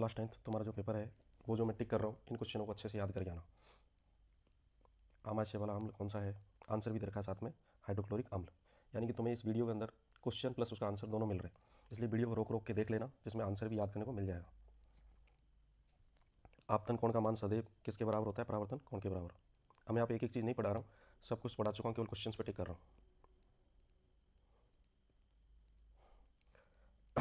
last time तुम्हारा जो paper है वो जो मैं टिक कर रहा हूँ इन क्वेश्चनों को अच्छे से याद करके आना आमाशय वाला अम्ल कौन सा है आंसर भी दे रखा है साथ में हाइड्रोक्लोरिक अम्ल यानी कि तुम्हें इस वीडियो के अंदर क्वेश्चन प्लस उसका आंसर दोनों मिल रहे हैं इसलिए वीडियो को रोक रोक के देख लेना जिसमें आंसर भी याद करने को मिल जाएगा आपतन कौन का मान सदैव किसके बराबर होता है परावर्तन कौन के बराबर हमें आप एक एक चीज़ नहीं पढ़ा रहा हूँ सब कुछ पढ़ा चुका हूँ केवल क्वेश्चन पर टिक कर रहा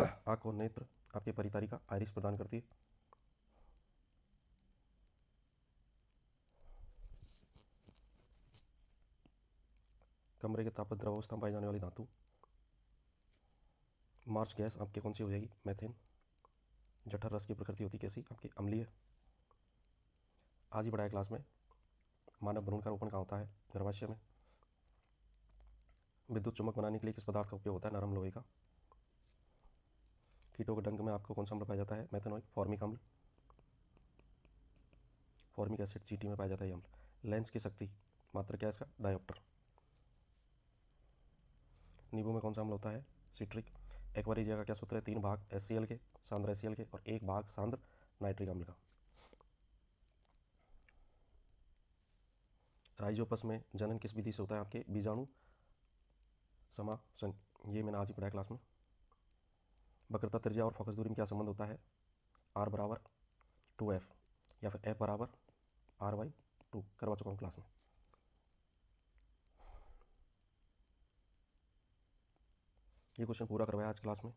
हूँ और नेत्र आपके परितारी का आयरिस प्रदान करती है कमरे के तापत द्रवावस्था में पाई जाने वाली धातु मार्च गैस आपके कौन सी हो जाएगी मैथेन जठर रस की प्रकृति होती कैसी आपकी अम्लीय आज ही बढ़ाया क्लास में मानव भ्रूण का रोपण कहाँ होता है गर्भाशय में विद्युत चुम्बक बनाने के लिए किस पदार्थ का उपयोग होता है नरम लोहे का कीटों के डंक में आपको कौन सा अम्ल पाया जाता है मैथेनॉइक फॉर्मिक अम्ल फॉर्मिक एसिड चीटी में पाया जाता है ये अम्ल लेंस की शक्ति मात्र क्या है इसका डायोप्टर नींबू में कौन सा अम्ल होता है सिट्रिक एक्वारीजिया का क्या सूत्र है तीन भाग एस के सांद्र एस के और एक भाग सांद्र नाइट्रिक अम्ल का राइजोपस में जनन किस विधि से होता है आपके बीजाणु समा ये मैंने आज ही पढ़ाया क्लास में बकरता त्रिज्या और फोकस दूरी में क्या संबंध होता है आर बराबर टू एफ या फिर एफ बराबर आर वाई टू करवा चुका हूँ क्लास में ये क्वेश्चन पूरा करवाया आज क्लास में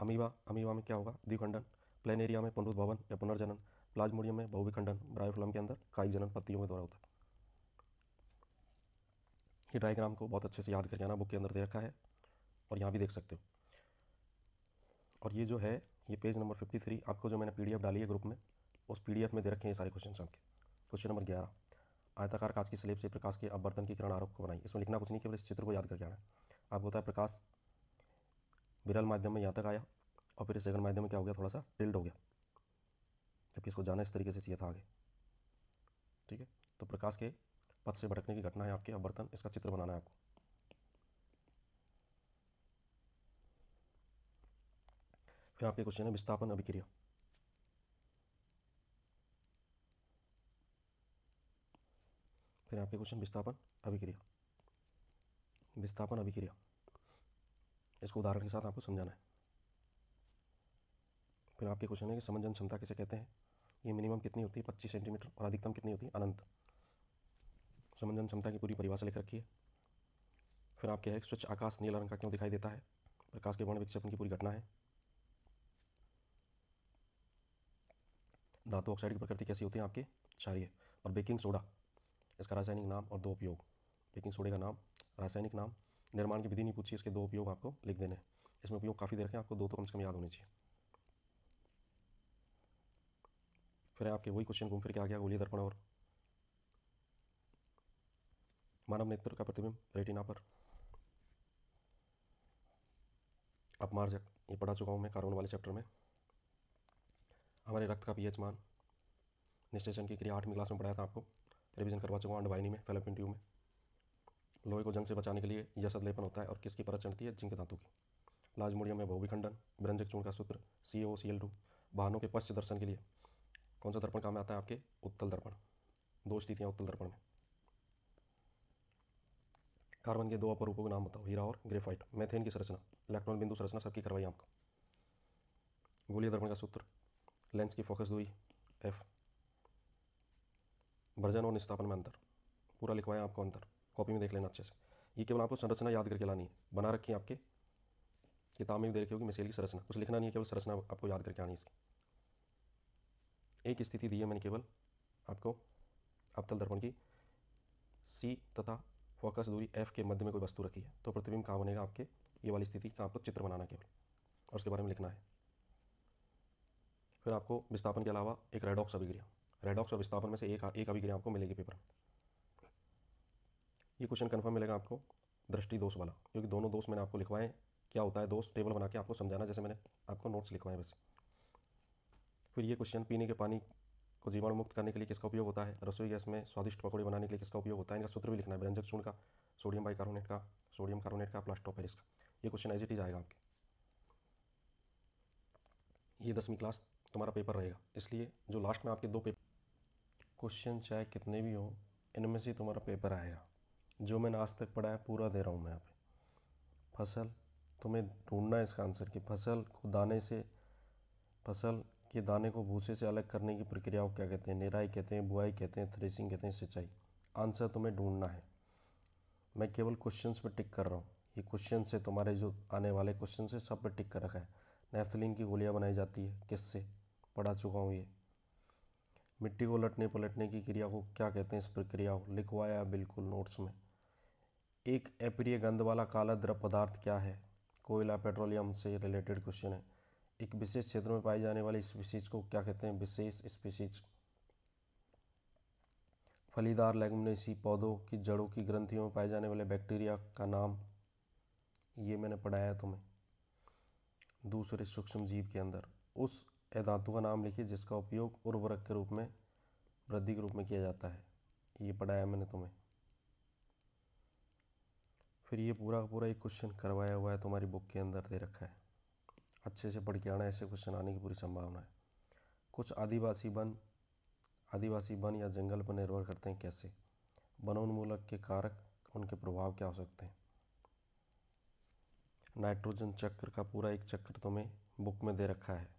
अमीवा अमीवा में क्या होगा द्विखंडन प्लेन एरिया में पुनर्भवन या पुनर्जनन प्लाज्मोडियम में बहुविखंडन ब्रायोफ्लम के अंदर काई जनन पत्तियों के द्वारा होता है ये डायग्राम को बहुत अच्छे से याद करके आना बुक के अंदर दे रखा है और यहाँ भी देख सकते हो और ये जो है ये पेज नंबर फिफ्टी थ्री आपको जो मैंने पी डाली है ग्रुप में उस पी में दे रखे हैं सारे क्वेश्चन आपके क्वेश्चन नंबर ग्यारह आयताकार कांच की स्लेब से प्रकाश के अब की किरण आरोप को बनाई इसमें लिखना कुछ नहीं केवल इस चित्र को याद करके आना आपको बताया प्रकाश विरल माध्यम में यहाँ तक आया और फिर सेकंड माध्यम में क्या हो गया थोड़ा सा टिल्ड हो गया जबकि इसको जाना इस तरीके से चाहिए था आगे ठीक है तो प्रकाश के पथ से भटकने की घटना है आपके अब इसका चित्र बनाना है आपको फिर आपके क्वेश्चन है विस्थापन अभिक्रिया फिर आपके क्वेश्चन विस्थापन अभिक्रिया विस्थापन अभिक्रिया इसको उदाहरण के साथ आपको समझाना है फिर आपके क्वेश्चन है कि समंजन क्षमता किसे कहते हैं ये मिनिमम कितनी होती है पच्चीस सेंटीमीटर और अधिकतम कितनी होती है अनंत समंजन क्षमता की पूरी परिभाषा लिख रखी है फिर आपके है स्वच्छ आकाश नीला रंग का क्यों दिखाई देता है प्रकाश के वर्ण विक्षेपण की पूरी घटना है धातु ऑक्साइड की प्रकृति कैसी होती है आपके क्षारिय और बेकिंग सोडा इसका रासायनिक नाम और दो उपयोग बेकिंग सोडे का नाम रासायनिक नाम निर्माण की विधि नहीं पूछी इसके दो उपयोग आपको लिख देने हैं इसमें उपयोग काफ़ी देर के आपको दो तो कम से कम याद होने चाहिए फिर आपके वही क्वेश्चन घूम फिर के आ गया गोली दर्पण और मानव नेत्र का प्रतिबिंब रेटिना पर अपमार्जक ये पढ़ा चुका हूँ मैं कार्बन वाले चैप्टर में हमारे रक्त का पीएच मान निश्चेचन की क्रिया आठवीं क्लास में पढ़ाया था आपको रिविजन करवा चुका अंडवाहिनी में फेलोपिन ट्यूब में लोहे को जंग से बचाने के लिए यह लेपन होता है और किसकी परत चढ़ती है जिंक धातु की लाजमोड़िया में भूविखंडन ब्रंजक चूर्ण का सूत्र सी ओ सी एल टू वाहनों के पश्च दर्शन के लिए कौन सा दर्पण काम आता है आपके उत्तल दर्पण दो स्थितियाँ उत्तल दर्पण में कार्बन के दो अपरूपों के नाम बताओ हीरा और ग्रेफाइट मैथेन की संरचना इलेक्ट्रॉन बिंदु संरचना सबकी करवाई आपको गोलिया दर्पण का सूत्र लेंस की फोकस दूरी एफ वर्जन और निस्थापन में अंतर पूरा लिखवाएं आपको अंतर कॉपी में देख लेना अच्छे से ये केवल आपको संरचना याद करके लानी है बना रखी है आपके किताब में भी दे रखी होगी मिसेल की संरचना कुछ लिखना नहीं है केवल संरचना आपको याद करके आनी इसकी एक स्थिति दी है मैंने केवल आपको अवतल दर्पण की सी तथा फोकस दूरी एफ के मध्य में कोई वस्तु रखी है तो प्रतिबिंब कहाँ बनेगा आपके ये वाली स्थिति का आपको चित्र बनाना केवल और उसके बारे में लिखना है फिर आपको विस्थापन के अलावा एक रेडॉक्स अभिक्रिया रेडॉक्स और विस्थापन में से एक एक अभिक्रिया आपको मिलेगी पेपर ये क्वेश्चन कन्फर्म मिलेगा आपको दृष्टि दोष वाला क्योंकि दोनों दोष मैंने आपको लिखवाए क्या होता है दोष टेबल बना के आपको समझाना जैसे मैंने आपको नोट्स लिखवाए वैसे फिर ये क्वेश्चन पीने के पानी को जीवाणु मुक्त करने के लिए किसका उपयोग होता है रसोई गैस में स्वादिष्ट पकौड़े बनाने के लिए किसका उपयोग होता है इनका सूत्र भी लिखना है व्यंजक चूर्ण का सोडियम बाइकार्बोनेट का सोडियम कार्बोनेट का प्लास्टोपेरिस का ये क्वेश्चन एज आएगा आपके ये दसवीं क्लास तुम्हारा पेपर रहेगा इसलिए जो लास्ट में आपके दो पेपर क्वेश्चन चाहे कितने भी हों इनमें से तुम्हारा पेपर आएगा जो मैंने आज तक पढ़ा है पूरा दे रहा हूँ मैं यहाँ पे फसल तुम्हें ढूंढना है इसका आंसर कि फसल को दाने से फसल के दाने को भूसे से अलग करने की प्रक्रिया को क्या कहते हैं निराई कहते हैं बुआई कहते हैं थ्रेसिंग कहते हैं सिंचाई आंसर तुम्हें ढूंढना है मैं केवल क्वेश्चंस पे टिक कर रहा हूँ ये क्वेश्चन से तुम्हारे जो आने वाले क्वेश्चन से सब पे टिक कर रखा है नेफ्थलिन की गोलियाँ बनाई जाती है किससे पढ़ा चुका हूँ ये मिट्टी को लटने पलटने की क्रिया को क्या कहते हैं इस प्रक्रिया को लिखवाया बिल्कुल नोट्स में एक एप्रिय गंध वाला काला द्रव पदार्थ क्या है कोयला पेट्रोलियम से रिलेटेड क्वेश्चन है एक विशेष क्षेत्र में पाई जाने वाली स्पीसीज को क्या कहते हैं विशेष स्पीसीज फलीदार लेगमिनेसी पौधों की जड़ों की ग्रंथियों में पाए जाने वाले बैक्टीरिया का नाम ये मैंने पढ़ाया तुम्हें दूसरे सूक्ष्म जीव के अंदर उस धातु का नाम लिखिए जिसका उपयोग उर्वरक के रूप में वृद्धि के रूप में किया जाता है ये पढ़ाया मैंने तुम्हें फिर ये पूरा पूरा एक क्वेश्चन करवाया हुआ है तुम्हारी बुक के अंदर दे रखा है अच्छे से पढ़ के आना ऐसे क्वेश्चन आने की पूरी संभावना है कुछ आदिवासी वन आदिवासी वन या जंगल पर निर्भर करते हैं कैसे वनोन्मूलक के कारक उनके प्रभाव क्या हो सकते हैं नाइट्रोजन चक्र का पूरा एक चक्र तुम्हें बुक में दे रखा है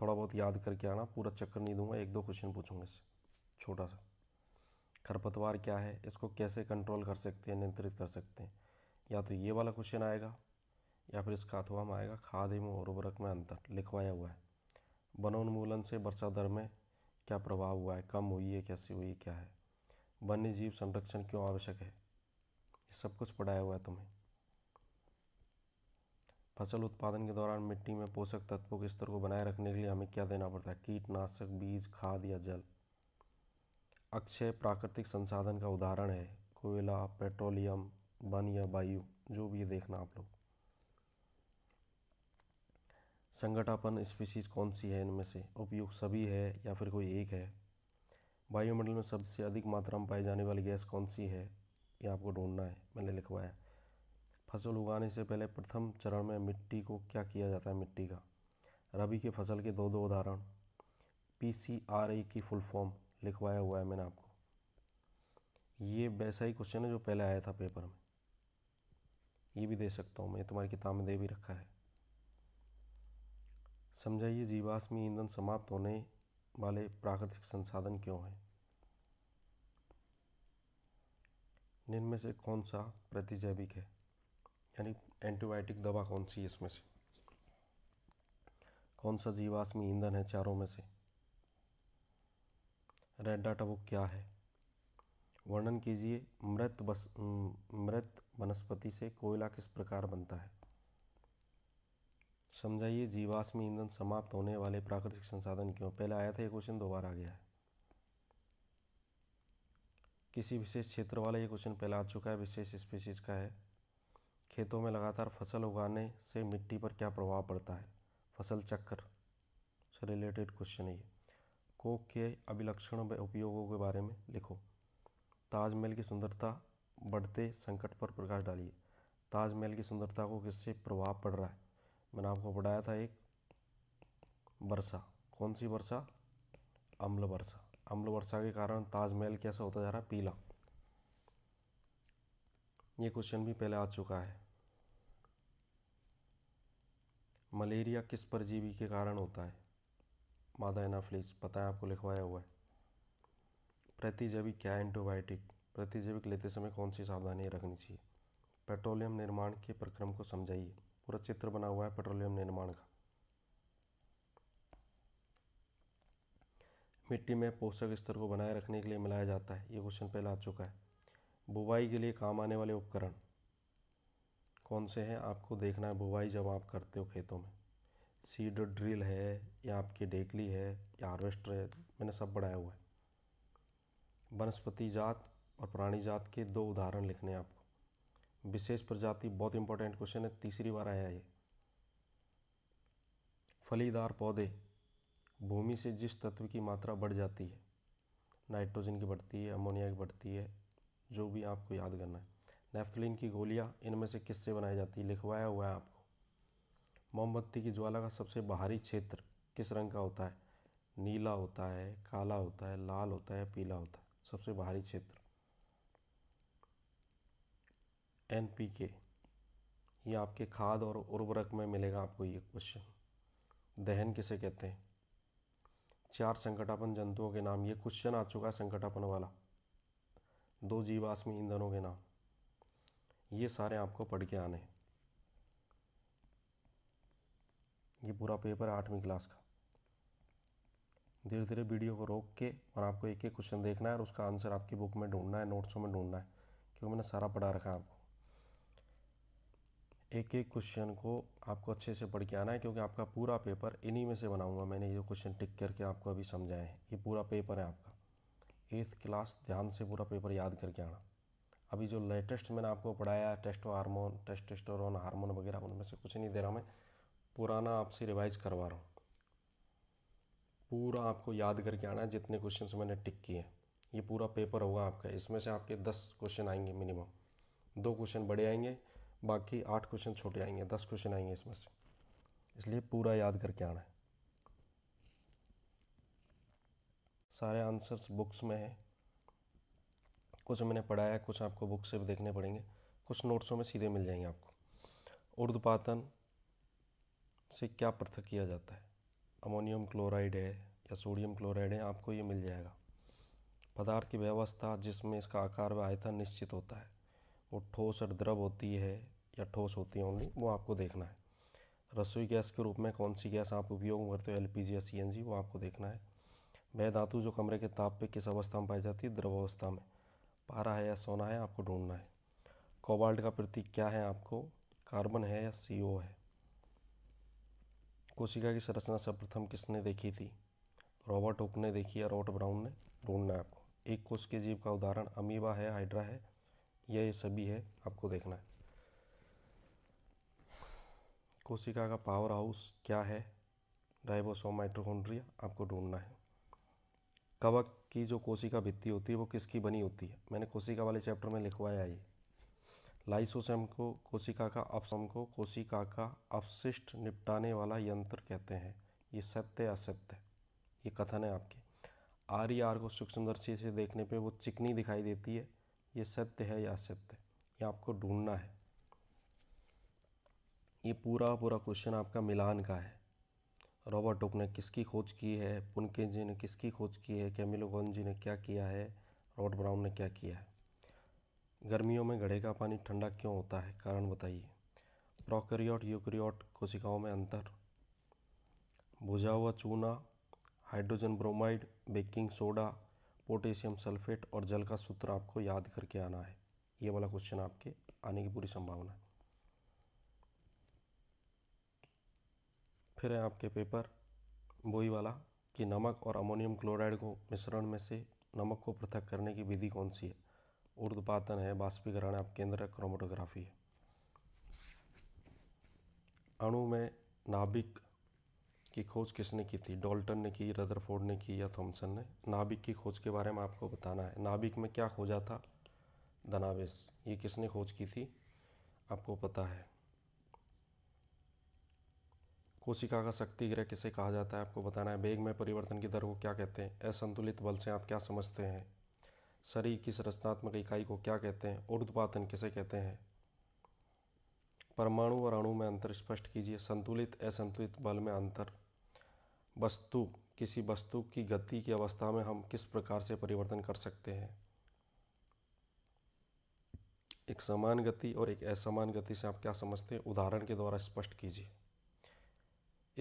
थोड़ा बहुत याद करके आना पूरा चक्कर नहीं दूंगा एक दो क्वेश्चन पूछूंगा इससे छोटा सा खरपतवार क्या है इसको कैसे कंट्रोल कर सकते हैं नियंत्रित कर सकते हैं या तो ये वाला क्वेश्चन आएगा या फिर इसका अथवा में आएगा खाद एवं उर्वरक में अंतर लिखवाया हुआ है वनोन्मूलन से वर्षा दर में क्या प्रभाव हुआ है कम हुई है कैसे हुई है क्या है वन्य जीव संरक्षण क्यों आवश्यक है ये सब कुछ पढ़ाया हुआ है तुम्हें फसल उत्पादन के दौरान मिट्टी में पोषक तत्वों के स्तर को बनाए रखने के लिए हमें क्या देना पड़ता है कीटनाशक बीज खाद या जल अक्षय प्राकृतिक संसाधन का उदाहरण है कोयला पेट्रोलियम वन या वायु जो भी ये देखना आप लोग संगठापन स्पीशीज कौन सी है इनमें से उपयुक्त सभी है या फिर कोई एक है वायुमंडल में सबसे अधिक मात्रा में पाई जाने वाली गैस कौन सी है ये आपको ढूंढना है मैंने लिखवाया फसल उगाने से पहले प्रथम चरण में मिट्टी को क्या किया जाता है मिट्टी का रबी के फसल के दो दो उदाहरण पी सी आर की फुल फॉर्म लिखवाया हुआ है मैंने आपको ये वैसा ही क्वेश्चन है जो पहले आया था पेपर में ये भी दे सकता हूँ मैं तुम्हारी किताब में दे भी रखा है समझाइए जीवाश्मी ईंधन समाप्त होने वाले प्राकृतिक संसाधन क्यों हैं निम्न में से कौन सा प्रतिजैविक है यानी एंटीबायोटिक दवा कौन सी है इसमें से कौन सा जीवाश्मी ईंधन है चारों में से रेड डाटा वो क्या है वर्णन कीजिए मृत बस मृत वनस्पति से कोयला किस प्रकार बनता है समझाइए जीवाश्मी ईंधन समाप्त होने वाले प्राकृतिक संसाधन क्यों पहले आया था ये क्वेश्चन दोबारा आ गया है किसी विशेष क्षेत्र वाला ये क्वेश्चन पहले आ चुका है विशेष स्पीसीज का है खेतों में लगातार फसल उगाने से मिट्टी पर क्या प्रभाव पड़ता है फसल चक्र से रिलेटेड क्वेश्चन है ये कोक के अभिलक्षणों व उपयोगों के बारे में लिखो ताजमहल की सुंदरता बढ़ते संकट पर प्रकाश डालिए ताजमहल की सुंदरता को किससे प्रभाव पड़ रहा है मैंने आपको पढ़ाया था एक वर्षा कौन सी वर्षा अम्ल वर्षा अम्ल वर्षा के कारण ताजमहल कैसा होता जा रहा है पीला ये क्वेश्चन भी पहले आ चुका है मलेरिया किस परजीवी के कारण होता है मादा एनाफ्लिक्स पता है आपको लिखवाया हुआ है प्रतिजैविक क्या एंटीबायोटिक प्रतिजैविक लेते समय कौन सी सावधानियाँ रखनी चाहिए पेट्रोलियम निर्माण के प्रक्रम को समझाइए पूरा चित्र बना हुआ है पेट्रोलियम निर्माण का मिट्टी में पोषक स्तर को बनाए रखने के लिए मिलाया जाता है ये क्वेश्चन पहले आ चुका है बुवाई के लिए काम आने वाले उपकरण कौन से हैं आपको देखना है बुवाई जब आप करते हो खेतों में सीड ड्रिल है या आपकी डेकली है या हार्वेस्टर है मैंने सब बढ़ाया हुआ है वनस्पति जात और प्राणी जात के दो उदाहरण लिखने हैं आपको विशेष प्रजाति बहुत इंपॉर्टेंट क्वेश्चन है तीसरी बार आया ये फलीदार पौधे भूमि से जिस तत्व की मात्रा बढ़ जाती है नाइट्रोजन की बढ़ती है अमोनिया की बढ़ती है जो भी आपको याद करना है नेफ्थलिन की गोलियाँ इनमें से किससे बनाई जाती है लिखवाया हुआ है आपको मोमबत्ती की ज्वाला का सबसे बाहरी क्षेत्र किस रंग का होता है नीला होता है काला होता है लाल होता है पीला होता है सबसे बाहरी क्षेत्र एन पी के ये आपके खाद और उर्वरक में मिलेगा आपको ये क्वेश्चन दहन किसे कहते हैं चार संकटापन जंतुओं के नाम ये क्वेश्चन आ चुका है संकटापन वाला दो जीवाश्मी ईंधनों के नाम ये सारे आपको पढ़ के आने ये पूरा पेपर है आठवीं क्लास का धीरे धीरे वीडियो को रोक के और आपको एक एक क्वेश्चन देखना है और उसका आंसर आपकी बुक में ढूंढना है नोट्सों में ढूंढना है क्योंकि मैंने सारा पढ़ा रखा है आपको एक एक क्वेश्चन को आपको अच्छे से पढ़ के आना है क्योंकि आपका पूरा पेपर इन्हीं में से बनाऊंगा मैंने ये क्वेश्चन टिक करके आपको अभी समझाए हैं ये पूरा पेपर है आपका एट्थ क्लास ध्यान से पूरा पेपर याद करके आना अभी जो लेटेस्ट मैंने आपको पढ़ाया टेस्टो हारमोन टेस्टेस्टोरोन हारमोन वगैरह उनमें से कुछ नहीं दे रहा मैं पुराना आपसे रिवाइज करवा रहा हूँ पूरा आपको याद करके आना है जितने क्वेश्चन मैंने टिक किए ये पूरा पेपर होगा आपका इसमें से आपके दस क्वेश्चन आएंगे मिनिमम दो क्वेश्चन बड़े आएंगे बाकी आठ क्वेश्चन छोटे आएंगे दस क्वेश्चन आएंगे इसमें से इसलिए पूरा याद करके आना है सारे आंसर्स बुक्स में हैं कुछ मैंने पढ़ाया है कुछ आपको बुक से भी देखने पड़ेंगे कुछ नोट्सों में सीधे मिल जाएंगे आपको उर्दपातन से क्या पृथक किया जाता है अमोनियम क्लोराइड है या सोडियम क्लोराइड है आपको ये मिल जाएगा पदार्थ की व्यवस्था जिसमें इसका आकार व आयतन निश्चित होता है वो ठोस और द्रव होती है या ठोस होती है ओनली वो आपको देखना है रसोई गैस के रूप में कौन सी गैस आप उपयोग करते हो एल या सी वो आपको देखना है वह धातु जो कमरे के ताप पे किस अवस्था में पाई जाती है द्रवावस्था में पारा है या सोना है आपको ढूंढना है कोबाल्ट का प्रतीक क्या है आपको कार्बन है या सी है कोशिका की संरचना सर्वप्रथम किसने देखी थी रॉबर्ट हुक ने देखी या रॉबर्ट ब्राउन ने ढूंढना है आपको एक कोश के जीव का उदाहरण अमीबा है हाइड्रा है या ये सभी है आपको देखना है कोशिका का पावर हाउस क्या है डाइबोसोम माइट्रोकोन्ड्रिया आपको ढूंढना है कवक की जो कोशिका भित्ति होती है वो किसकी बनी होती है मैंने कोशिका वाले चैप्टर में लिखवाया ये लाइसोसेम को कोशिका का अपसम को कोशिका का अपशिष्ट निपटाने वाला यंत्र कहते हैं ये सत्य असत्य ये कथन है आपके आर या आर को सूक्ष्म दर्शी से देखने पे वो चिकनी दिखाई देती है ये सत्य है या असत्य ये आपको ढूंढना है ये पूरा पूरा क्वेश्चन आपका मिलान का है रॉबर्ट हुक ने किसकी खोज की है पुनके जी ने किसकी खोज की है कैमिलोगन जी ने क्या किया है रॉबर्ट ब्राउन ने क्या किया है गर्मियों में घड़े का पानी ठंडा क्यों होता है कारण बताइए प्रोकैरियोट यूक्रियोट कोशिकाओं में अंतर भुजा हुआ चूना hydrogen bromide baking soda potassium sulphate और जल का सूत्र आपको याद करके आना है ये वाला क्वेश्चन आपके आने की पूरी संभावना है फिर है आपके पेपर बोई वाला कि नमक और अमोनियम क्लोराइड को मिश्रण में से नमक को पृथक करने की विधि कौन सी है उर्दपातन है बाष्पीकरण है आप केंद्र क्रोमोटोग्राफी है अणु में नाभिक की खोज किसने की थी डॉल्टन ने की रदरफोर्ड ने की या थॉमसन ने नाभिक की खोज के बारे में आपको बताना है नाभिक में क्या खोजा था धनावेश ये किसने खोज की थी आपको पता है कोशिका का शक्तिग्रह किसे कहा जाता है आपको बताना है वेग में परिवर्तन की दर को क्या कहते हैं असंतुलित बल से आप क्या समझते हैं शरीर की संरचनात्मक इकाई को क्या कहते हैं उर्दपातन किसे कहते हैं परमाणु और अणु में अंतर स्पष्ट कीजिए संतुलित असंतुलित बल में अंतर वस्तु किसी वस्तु की गति की अवस्था में हम किस प्रकार से परिवर्तन कर सकते हैं एक समान गति और एक असमान गति से आप क्या समझते हैं उदाहरण के द्वारा स्पष्ट कीजिए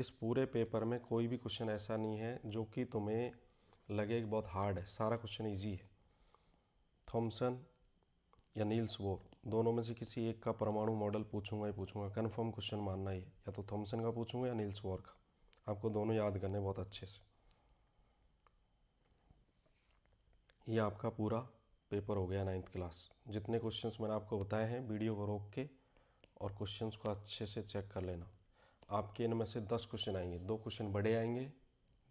इस पूरे पेपर में कोई भी क्वेश्चन ऐसा नहीं है जो कि तुम्हें लगे कि बहुत हार्ड है सारा क्वेश्चन ईजी है थॉमसन या नील्स बोर दोनों में से किसी एक का परमाणु मॉडल पूछूंगा ही पूछूंगा कन्फर्म क्वेश्चन मानना ही है या तो थॉमसन का पूछूंगा या नील्स बोर का आपको दोनों याद करने बहुत अच्छे से ये आपका पूरा पेपर हो गया नाइन्थ क्लास जितने क्वेश्चंस मैंने आपको बताए हैं वीडियो को रोक के और क्वेश्चंस को अच्छे से चेक कर लेना आपके इनमें से दस क्वेश्चन आएंगे दो क्वेश्चन बड़े आएंगे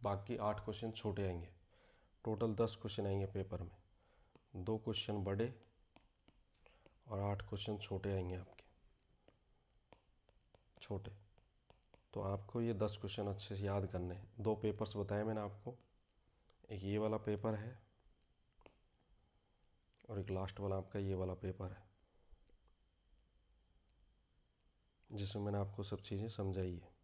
बाकी आठ क्वेश्चन छोटे आएंगे टोटल दस क्वेश्चन आएंगे पेपर में दो क्वेश्चन बड़े और आठ क्वेश्चन छोटे आएंगे आपके छोटे तो आपको ये दस क्वेश्चन अच्छे से याद करने हैं दो पेपर्स बताए मैंने आपको एक ये वाला पेपर है और एक लास्ट वाला आपका ये वाला पेपर है जिसमें मैंने आपको सब चीज़ें समझाई है